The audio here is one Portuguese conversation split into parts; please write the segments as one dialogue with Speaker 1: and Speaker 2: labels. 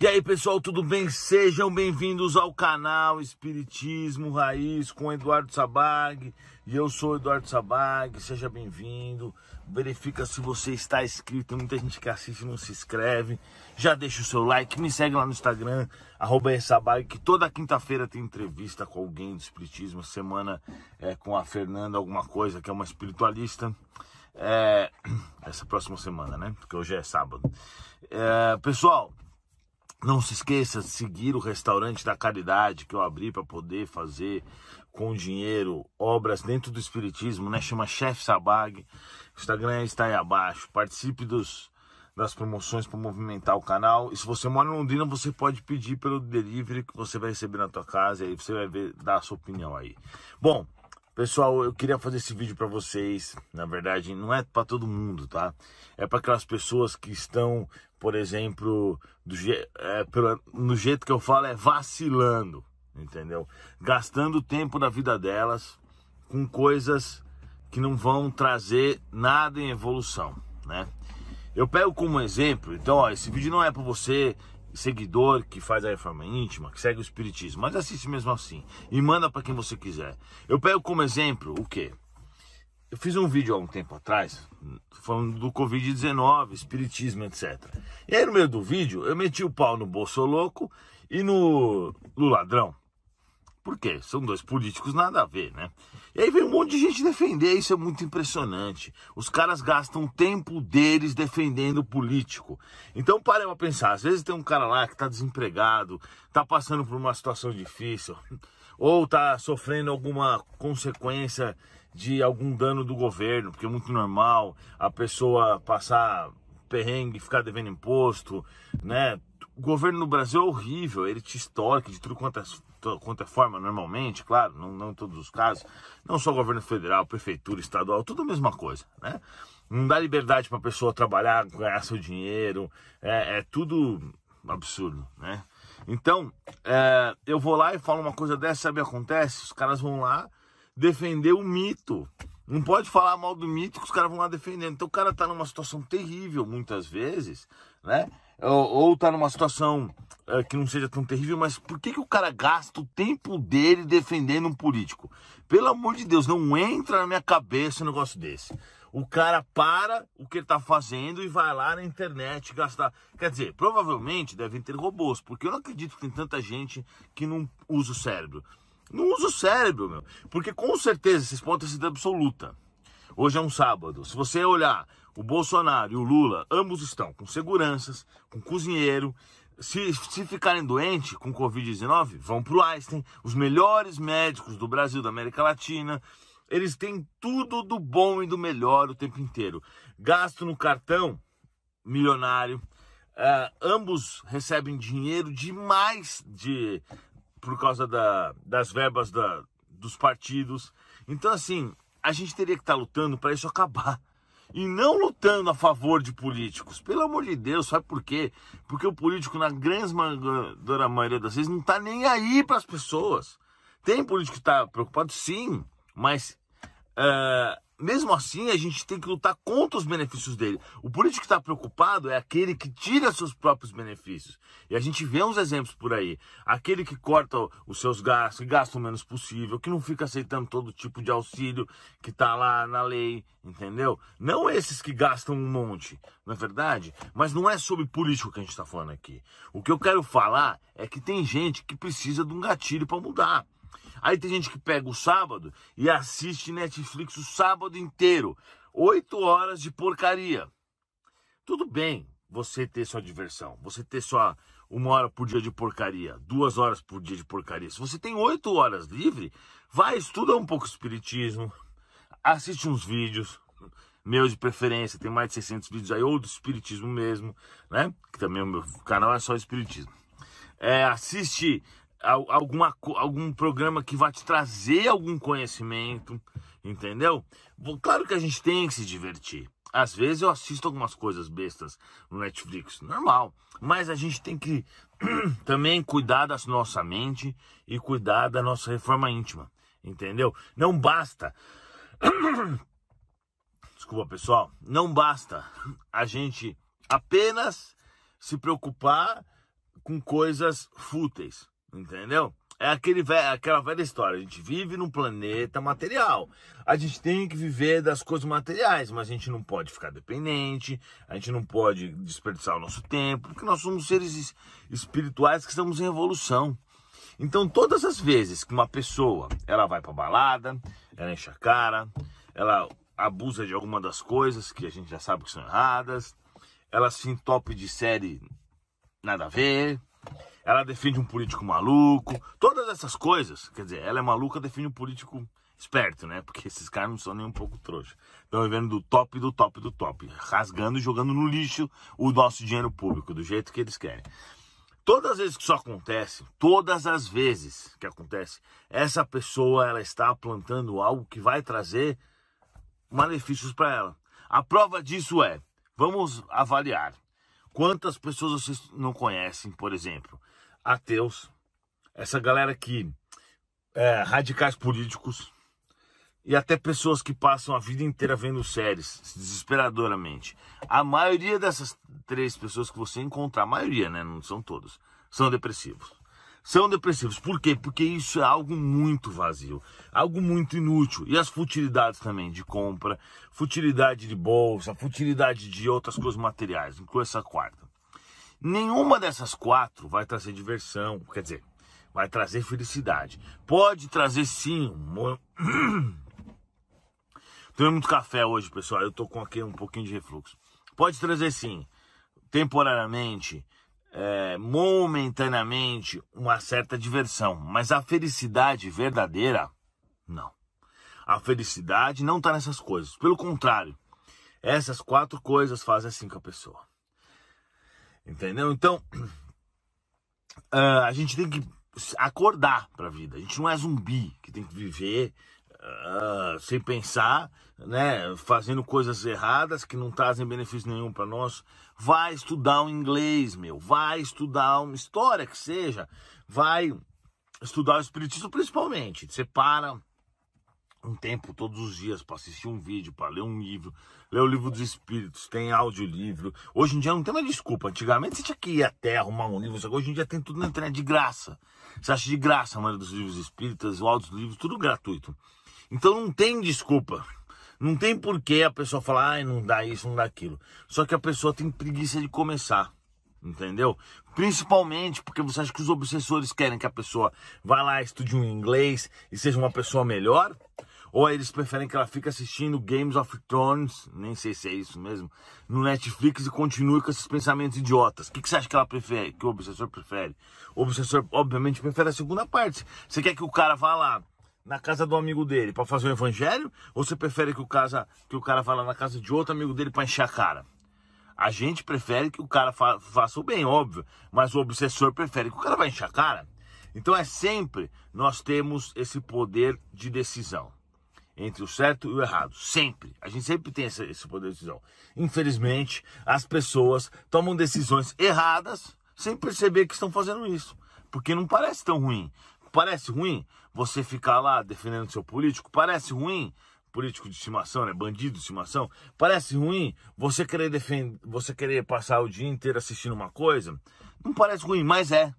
Speaker 1: E aí pessoal, tudo bem? Sejam bem-vindos ao canal Espiritismo Raiz com Eduardo Sabag. E eu sou Eduardo Sabag, seja bem-vindo. Verifica se você está inscrito, tem muita gente que assiste e não se inscreve. Já deixa o seu like, me segue lá no Instagram, é Sabag, que toda quinta-feira tem entrevista com alguém do Espiritismo. Semana é com a Fernanda alguma coisa, que é uma espiritualista. É, essa próxima semana, né? Porque hoje é sábado. É, pessoal, não se esqueça de seguir o restaurante da caridade que eu abri para poder fazer com dinheiro obras dentro do espiritismo, né? Chama Chef Sabag. O Instagram está aí abaixo. Participe dos das promoções para movimentar o canal. E se você mora em Londrina, você pode pedir pelo delivery que você vai receber na tua casa e aí você vai ver, dar a sua opinião aí. Bom, pessoal, eu queria fazer esse vídeo para vocês. Na verdade, não é para todo mundo, tá? É para aquelas pessoas que estão por exemplo, do, é, no jeito que eu falo, é vacilando, entendeu? Gastando tempo da vida delas com coisas que não vão trazer nada em evolução, né? Eu pego como exemplo, então, ó, esse vídeo não é para você, seguidor que faz a reforma íntima, que segue o espiritismo, mas assiste mesmo assim e manda para quem você quiser. Eu pego como exemplo o quê? eu fiz um vídeo há um tempo atrás falando do Covid-19, espiritismo, etc. E aí no meio do vídeo eu meti o pau no bolso louco e no, no ladrão. Por quê? São dois políticos nada a ver, né? E aí vem um monte de gente defender, isso é muito impressionante. Os caras gastam tempo deles defendendo o político. Então parem pra pensar, às vezes tem um cara lá que tá desempregado, tá passando por uma situação difícil, ou tá sofrendo alguma consequência de algum dano do governo, porque é muito normal a pessoa passar perrengue, ficar devendo imposto, né? O governo no Brasil é horrível, ele te extorque de tudo quanto é, quanto é forma, normalmente, claro, não, não em todos os casos. Não só o governo federal, prefeitura, estadual, tudo a mesma coisa, né? Não dá liberdade para a pessoa trabalhar, ganhar seu dinheiro, é, é tudo absurdo, né? Então, é, eu vou lá e falo uma coisa dessa, sabe, acontece, os caras vão lá, defender o mito. Não pode falar mal do mito que os caras vão lá defendendo. Então o cara tá numa situação terrível muitas vezes, né? Ou, ou tá numa situação é, que não seja tão terrível, mas por que, que o cara gasta o tempo dele defendendo um político? Pelo amor de Deus, não entra na minha cabeça um negócio desse. O cara para o que ele tá fazendo e vai lá na internet gastar. Quer dizer, provavelmente devem ter robôs, porque eu não acredito que tem tanta gente que não usa o cérebro. Não usa o cérebro, meu. Porque com certeza vocês podem ter sido absoluta. Hoje é um sábado. Se você olhar o Bolsonaro e o Lula, ambos estão com seguranças, com cozinheiro. Se, se ficarem doentes com Covid-19, vão para o Einstein. Os melhores médicos do Brasil, da América Latina. Eles têm tudo do bom e do melhor o tempo inteiro. Gasto no cartão, milionário. Uh, ambos recebem dinheiro demais de por causa da, das verbas da, dos partidos. Então, assim, a gente teria que estar tá lutando para isso acabar. E não lutando a favor de políticos. Pelo amor de Deus, sabe por quê? Porque o político, na grande maioria das vezes, não está nem aí para as pessoas. Tem político que está preocupado, sim, mas uh, mesmo assim, a gente tem que lutar contra os benefícios dele. O político que está preocupado é aquele que tira seus próprios benefícios. E a gente vê uns exemplos por aí. Aquele que corta os seus gastos, que gasta o menos possível, que não fica aceitando todo tipo de auxílio que está lá na lei, entendeu? Não esses que gastam um monte, não é verdade? Mas não é sobre político que a gente está falando aqui. O que eu quero falar é que tem gente que precisa de um gatilho para mudar. Aí tem gente que pega o sábado e assiste Netflix o sábado inteiro. Oito horas de porcaria. Tudo bem você ter sua diversão, você ter sua uma hora por dia de porcaria, duas horas por dia de porcaria. Se você tem oito horas livre, vai, estuda um pouco espiritismo, assiste uns vídeos, meus de preferência, tem mais de 600 vídeos aí, ou do espiritismo mesmo, né? Que também é o meu canal é só espiritismo. É, assiste alguma, algum programa que vai te trazer algum conhecimento, entendeu? Claro que a gente tem que se divertir. Às vezes eu assisto algumas coisas bestas no Netflix, normal. Mas a gente tem que também cuidar da nossa mente e cuidar da nossa reforma íntima, entendeu? Não basta. Desculpa, pessoal. Não basta a gente apenas se preocupar com coisas fúteis. Entendeu? É aquele velho, aquela velha história. A gente vive num planeta material. A gente tem que viver das coisas materiais, mas a gente não pode ficar dependente, a gente não pode desperdiçar o nosso tempo, porque nós somos seres espirituais que estamos em evolução. Então, todas as vezes que uma pessoa ela vai pra balada, ela enche a cara, ela abusa de alguma das coisas que a gente já sabe que são erradas, ela se entope de série nada a ver, ela defende um político maluco, todas essas coisas. Quer dizer, ela é maluca, defende um político esperto, né? Porque esses caras não são nem um pouco trouxa. Estão vivendo do top, do top, do top. Rasgando e jogando no lixo o nosso dinheiro público, do jeito que eles querem. Todas as vezes que isso acontece, todas as vezes que acontece, essa pessoa ela está plantando algo que vai trazer malefícios para ela. A prova disso é, vamos avaliar. Quantas pessoas vocês não conhecem, por exemplo, ateus, essa galera aqui, é, radicais políticos e até pessoas que passam a vida inteira vendo séries desesperadoramente. A maioria dessas três pessoas que você encontrar, a maioria, né? Não são todas, são depressivos. São depressivos. Por quê? Porque isso é algo muito vazio, algo muito inútil. E as futilidades também de compra, futilidade de bolsa, futilidade de outras coisas materiais, inclui essa quarta. Nenhuma dessas quatro vai trazer diversão, quer dizer, vai trazer felicidade. Pode trazer sim. Tomei muito café hoje, pessoal. Eu tô com aqui um pouquinho de refluxo. Pode trazer sim, temporariamente, é, momentaneamente, uma certa diversão. Mas a felicidade verdadeira, não. A felicidade não tá nessas coisas. Pelo contrário, essas quatro coisas fazem assim com a pessoa. Entendeu? Então, uh, a gente tem que acordar para a vida. A gente não é zumbi que tem que viver uh, sem pensar, né, fazendo coisas erradas que não trazem benefício nenhum para nós. Vai estudar um inglês, meu. Vai estudar uma história que seja. Vai estudar o espiritismo principalmente. Você para, um tempo todos os dias para assistir um vídeo, para ler um livro, ler o livro dos espíritos, tem audiolivro. Hoje em dia não tem mais desculpa. Antigamente você tinha que ir até arrumar um livro, hoje em dia tem tudo na internet de graça. Você acha de graça a maioria dos livros espíritas, o áudio dos livros, tudo gratuito. Então não tem desculpa. Não tem porquê a pessoa falar, ai, não dá isso, não dá aquilo. Só que a pessoa tem preguiça de começar entendeu? Principalmente porque você acha que os obsessores querem que a pessoa vá lá, estude um inglês e seja uma pessoa melhor, ou eles preferem que ela fique assistindo Games of Thrones, nem sei se é isso mesmo, no Netflix e continue com esses pensamentos idiotas. O que, que, você acha que ela prefere? Que o obsessor prefere? O obsessor, obviamente, prefere a segunda parte. Você quer que o cara vá lá na casa do amigo dele para fazer o evangelho? Ou você prefere que o, casa, que o cara vá lá na casa de outro amigo dele para encher a cara? A gente prefere que o cara fa faça o bem, óbvio, mas o obsessor prefere que o cara vá encher a cara. Então é sempre nós temos esse poder de decisão entre o certo e o errado. Sempre. A gente sempre tem esse, esse poder de decisão. Infelizmente, as pessoas tomam decisões erradas sem perceber que estão fazendo isso. Porque não parece tão ruim. Parece ruim você ficar lá defendendo seu político? Parece ruim político de estimação, né? Bandido de estimação. Parece ruim você querer defender, você querer passar o dia inteiro assistindo uma coisa. Não parece ruim, mas é.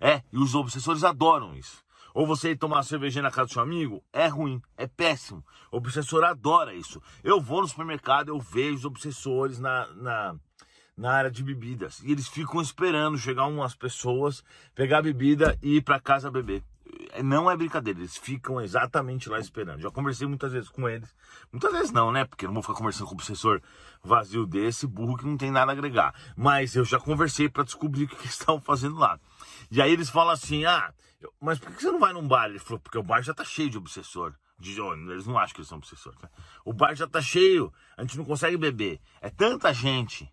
Speaker 1: É, e os obsessores adoram isso ou você tomar uma cervejinha na casa do seu amigo, é ruim, é péssimo. O obsessor adora isso. Eu vou no supermercado, eu vejo os obsessores na, na, na área de bebidas. E eles ficam esperando chegar umas pessoas, pegar a bebida e ir para casa beber não é brincadeira, eles ficam exatamente lá esperando. Já conversei muitas vezes com eles. Muitas vezes não, né? Porque eu não vou ficar conversando com o professor vazio desse, burro que não tem nada a agregar. Mas eu já conversei para descobrir o que eles estavam fazendo lá. E aí eles falam assim: ah, mas por que você não vai num bar? Ele falou: porque o bar já tá cheio de obsessor. De, oh, eles não acham que eles são obsessores. Né? O bar já tá cheio, a gente não consegue beber. É tanta gente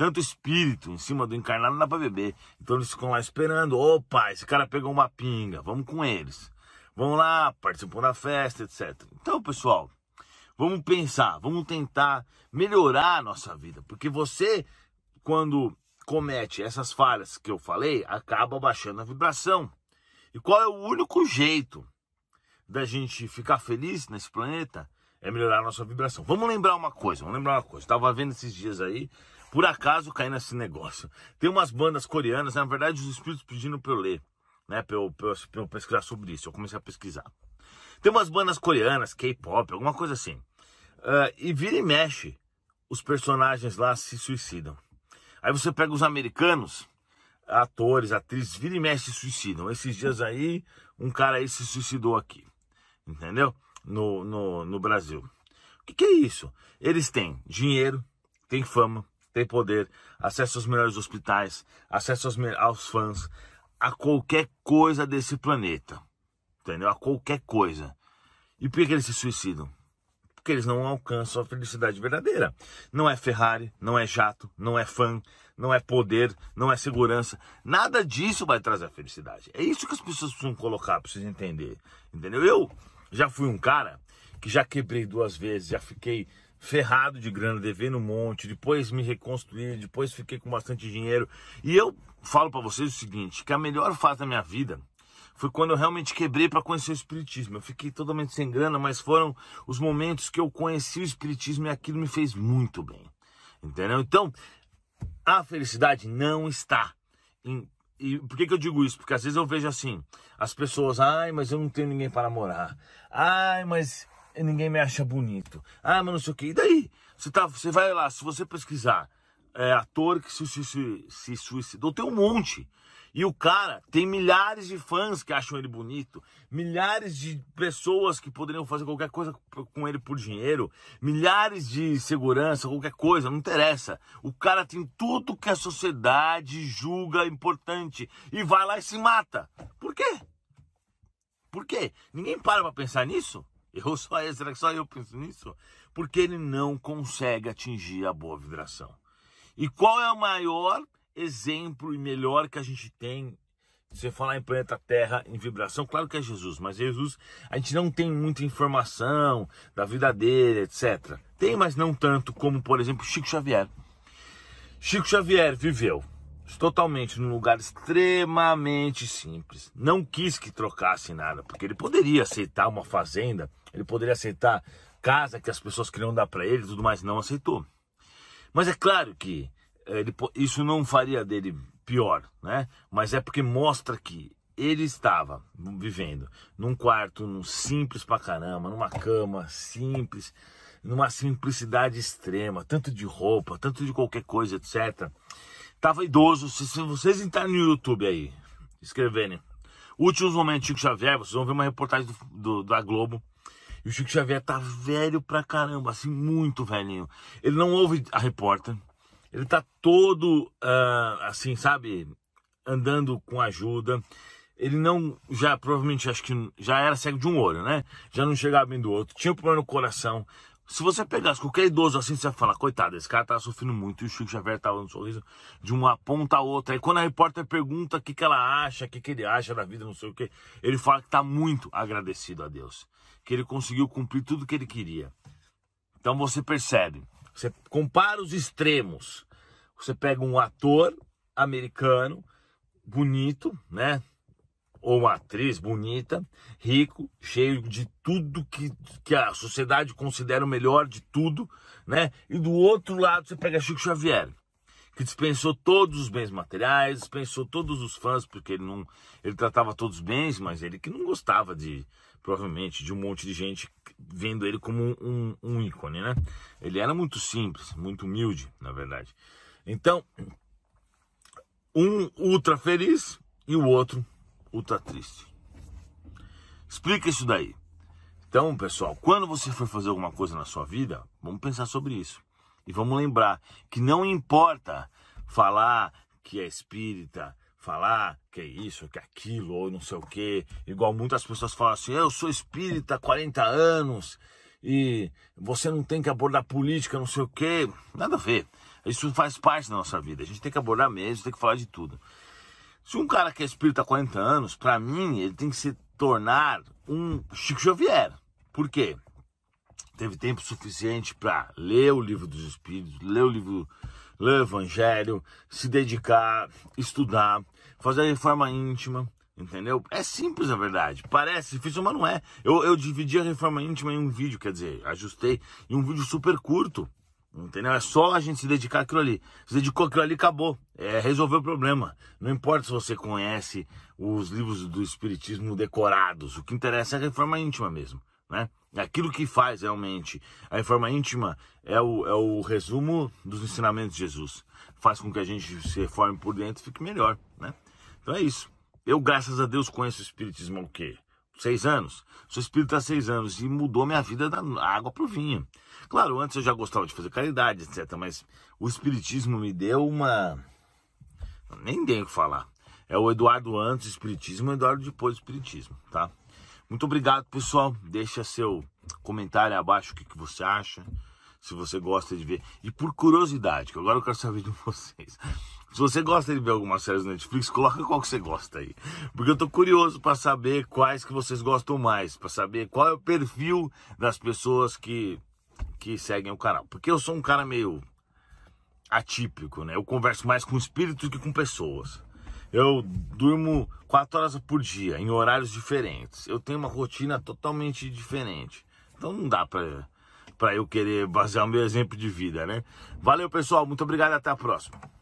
Speaker 1: tanto espírito em cima do encarnado, não dá para beber. Então eles ficam lá esperando. Opa, esse cara pegou uma pinga, vamos com eles. vamos lá, participam da festa, etc. Então, pessoal, vamos pensar, vamos tentar melhorar a nossa vida. Porque você, quando comete essas falhas que eu falei, acaba baixando a vibração. E qual é o único jeito da gente ficar feliz nesse planeta? É melhorar a nossa vibração. Vamos lembrar uma coisa, vamos lembrar uma coisa. Estava vendo esses dias aí por acaso caí nesse negócio. Tem umas bandas coreanas, na verdade, os espíritos pedindo pra eu ler, né? Pra eu, pra eu, pra eu pesquisar sobre isso. Eu comecei a pesquisar. Tem umas bandas coreanas, K-pop, alguma coisa assim. Uh, e vira e mexe, os personagens lá se suicidam. Aí você pega os americanos, atores, atrizes, vira e mexe se suicidam. Esses dias aí, um cara aí se suicidou aqui, entendeu? No, no, no Brasil. O que, que é isso? Eles têm dinheiro, têm fama, tem poder, acesso aos melhores hospitais, acesso aos, aos fãs, a qualquer coisa desse planeta. Entendeu? A qualquer coisa. E por que eles se suicidam? Porque eles não alcançam a felicidade verdadeira. Não é Ferrari, não é jato, não é fã, não é poder, não é segurança. Nada disso vai trazer a felicidade. É isso que as pessoas precisam colocar, precisam entender. Entendeu? Eu já fui um cara que já quebrei duas vezes, já fiquei ferrado de grana, devendo um monte, depois me reconstruí, depois fiquei com bastante dinheiro. E eu falo para vocês o seguinte, que a melhor fase da minha vida foi quando eu realmente quebrei para conhecer o espiritismo. Eu fiquei totalmente sem grana, mas foram os momentos que eu conheci o espiritismo e aquilo me fez muito bem. Entendeu? Então, a felicidade não está em e por que, que eu digo isso? Porque às vezes eu vejo assim, as pessoas, ai, mas eu não tenho ninguém para morar. Ai, mas e ninguém me acha bonito. Ah, mas não sei o que. E daí? Você, tá, você vai lá, se você pesquisar é, ator que se, se, se, se suicidou, tem um monte. E o cara tem milhares de fãs que acham ele bonito, milhares de pessoas que poderiam fazer qualquer coisa com ele por dinheiro, milhares de segurança, qualquer coisa, não interessa. O cara tem tudo que a sociedade julga importante e vai lá e se mata. Por quê? Por quê? Ninguém para pra pensar nisso? Eu sou eu, será que só eu penso nisso? Porque ele não consegue atingir a boa vibração. E qual é o maior exemplo e melhor que a gente tem você falar em planeta Terra em vibração, claro que é Jesus, mas Jesus a gente não tem muita informação da vida dele, etc. Tem, mas não tanto como, por exemplo, Chico Xavier. Chico Xavier viveu totalmente num lugar extremamente simples. Não quis que trocasse nada, porque ele poderia aceitar uma fazenda ele poderia aceitar casa que as pessoas queriam dar para ele, tudo mais, não aceitou. Mas é claro que eh, ele, isso não faria dele pior, né? Mas é porque mostra que ele estava vivendo num quarto num simples pra caramba, numa cama simples, numa simplicidade extrema, tanto de roupa, tanto de qualquer coisa, etc. Tava idoso, se, se vocês entrarem no YouTube aí, escreverem Últimos Momentos Chico Xavier, vocês vão ver uma reportagem do, do, da Globo e o Chico Xavier tá velho pra caramba, assim, muito velhinho. Ele não ouve a repórter. Ele tá todo, uh, assim, sabe, andando com ajuda. Ele não, já provavelmente, acho que já era cego de um olho, né? Já não chegava bem do outro. Tinha um problema no coração. Se você pegasse qualquer idoso assim, você ia falar, coitado, esse cara tá sofrendo muito. E o Chico Xavier tava tá no sorriso de uma ponta a outra. Aí quando a repórter pergunta o que, que ela acha, o que, que ele acha da vida, não sei o que, ele fala que tá muito agradecido a Deus. Que ele conseguiu cumprir tudo que ele queria. Então você percebe, você compara os extremos. Você pega um ator americano, bonito, né? ou uma atriz bonita, rico, cheio de tudo que, que a sociedade considera o melhor de tudo, né? E do outro lado você pega Chico Xavier, que dispensou todos os bens materiais, dispensou todos os fãs, porque ele não ele tratava todos os bens, mas ele que não gostava de provavelmente de um monte de gente vendo ele como um, um, um ícone, né? Ele era muito simples, muito humilde, na verdade. Então, um ultra feliz e o outro ultra triste. Explica isso daí. Então, pessoal, quando você for fazer alguma coisa na sua vida, vamos pensar sobre isso. E vamos lembrar que não importa falar que é espírita, falar que é isso, que é aquilo, ou não sei o que. Igual muitas pessoas falam assim: eu sou espírita há 40 anos e você não tem que abordar política, não sei o que. Nada a ver. Isso faz parte da nossa vida. A gente tem que abordar mesmo, tem que falar de tudo. Se um cara que é espírita há 40 anos, para mim, ele tem que se tornar um Chico Xavier. Por quê? Teve tempo suficiente para ler o livro dos espíritos, ler o livro, ler o evangelho, se dedicar, estudar, fazer a reforma íntima, Entendeu? É simples, na verdade. Parece difícil, mas não é. Eu, eu dividi a reforma íntima em um vídeo, quer dizer, ajustei em um vídeo super curto. Entendeu? É só a gente se dedicar àquilo ali. Se dedicou àquilo ali, acabou. É resolver o problema. Não importa se você conhece os livros do Espiritismo decorados. O que interessa é a reforma íntima mesmo. Né? Aquilo que faz realmente. A reforma íntima é o, é o resumo dos ensinamentos de Jesus. Faz com que a gente se reforme por dentro e fique melhor. Né? Então é isso. Eu, graças a Deus, conheço o Espiritismo o quê? seis anos. Sou espírita há tá seis anos e mudou minha vida da água para o vinho. Claro, antes eu já gostava de fazer caridade, etc. Mas o espiritismo me deu uma. Nem tenho o que falar. É o Eduardo antes do espiritismo e o Eduardo depois do espiritismo, tá? Muito obrigado, pessoal. Deixa seu comentário abaixo o que, que você acha. Se você gosta de ver. E por curiosidade, que agora eu quero saber de vocês. Se você gosta de ver algumas séries no Netflix, coloca qual que você gosta aí. Porque eu tô curioso para saber quais que vocês gostam mais, para saber qual é o perfil das pessoas que que seguem o canal. Porque eu sou um cara meio atípico, né? Eu converso mais com espíritos que com pessoas. Eu durmo quatro horas por dia, em horários diferentes. Eu tenho uma rotina totalmente diferente. Então não dá para para eu querer basear o meu exemplo de vida, né? Valeu, pessoal. Muito obrigado até a próxima.